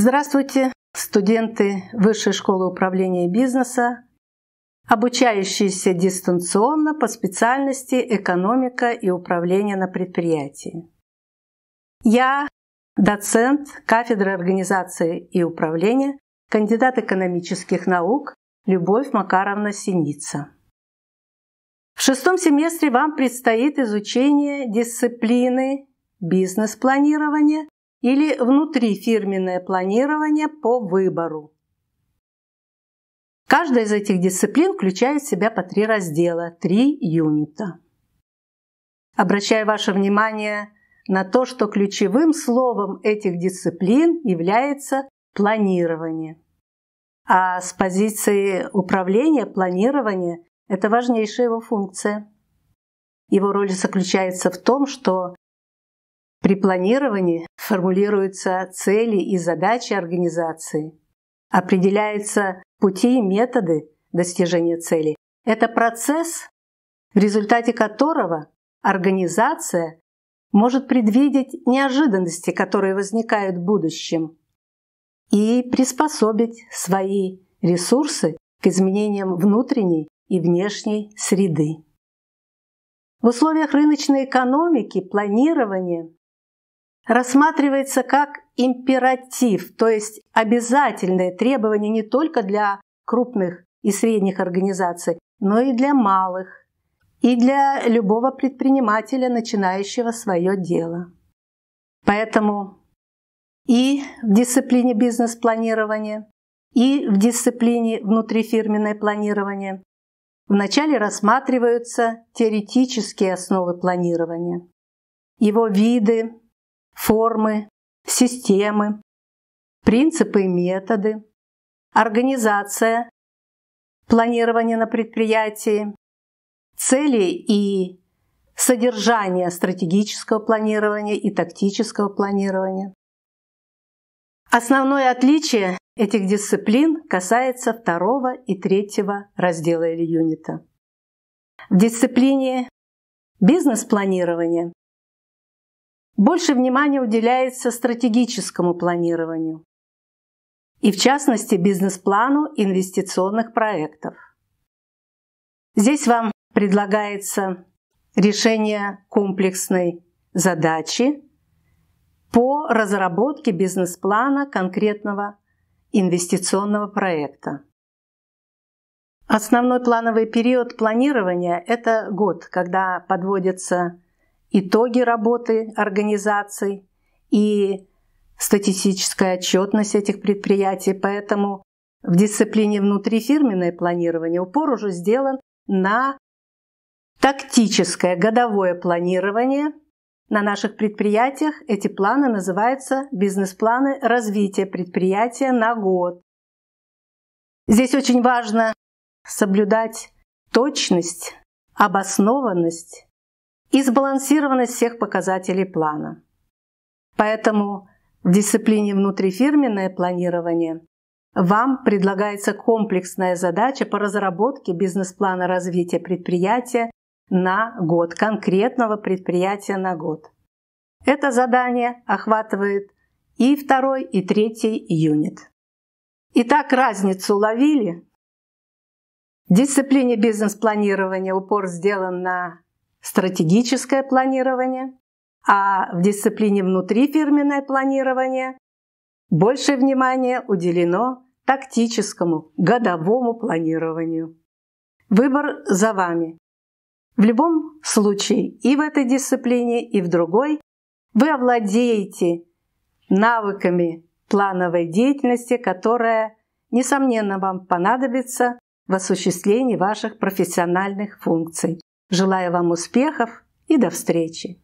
Здравствуйте, студенты Высшей школы управления бизнеса, обучающиеся дистанционно по специальности экономика и управление на предприятии. Я доцент кафедры организации и управления, кандидат экономических наук Любовь Макаровна Синица. В шестом семестре вам предстоит изучение дисциплины бизнес-планирования или внутрифирменное планирование по выбору. Каждая из этих дисциплин включает в себя по три раздела, три юнита. Обращаю ваше внимание на то, что ключевым словом этих дисциплин является планирование. А с позиции управления планирование – это важнейшая его функция. Его роль заключается в том, что при планировании формулируются цели и задачи организации, определяются пути и методы достижения цели. Это процесс, в результате которого организация может предвидеть неожиданности, которые возникают в будущем, и приспособить свои ресурсы к изменениям внутренней и внешней среды. В условиях рыночной экономики планирование рассматривается как императив, то есть обязательное требование не только для крупных и средних организаций, но и для малых, и для любого предпринимателя, начинающего свое дело. Поэтому и в дисциплине бизнес-планирования, и в дисциплине внутрифирменное планирование вначале рассматриваются теоретические основы планирования, его виды, формы, системы, принципы и методы, организация, планирование на предприятии, цели и содержание стратегического планирования и тактического планирования. Основное отличие этих дисциплин касается второго и третьего раздела или юнита. В дисциплине бизнес-планирования больше внимания уделяется стратегическому планированию и, в частности, бизнес-плану инвестиционных проектов. Здесь вам предлагается решение комплексной задачи по разработке бизнес-плана конкретного инвестиционного проекта. Основной плановый период планирования – это год, когда подводятся итоги работы организаций и статистическая отчетность этих предприятий. Поэтому в дисциплине внутрифирменное планирование упор уже сделан на тактическое годовое планирование. На наших предприятиях эти планы называются бизнес-планы развития предприятия на год. Здесь очень важно соблюдать точность, обоснованность, и сбалансированность всех показателей плана. Поэтому в дисциплине внутрифирменное планирование вам предлагается комплексная задача по разработке бизнес-плана развития предприятия на год, конкретного предприятия на год. Это задание охватывает и второй, и третий юнит. Итак, разницу ловили. В дисциплине бизнес-планирования упор сделан на стратегическое планирование, а в дисциплине внутрифирменное планирование больше внимания уделено тактическому годовому планированию. Выбор за вами. В любом случае, и в этой дисциплине, и в другой, вы овладеете навыками плановой деятельности, которая, несомненно, вам понадобится в осуществлении ваших профессиональных функций. Желаю вам успехов и до встречи!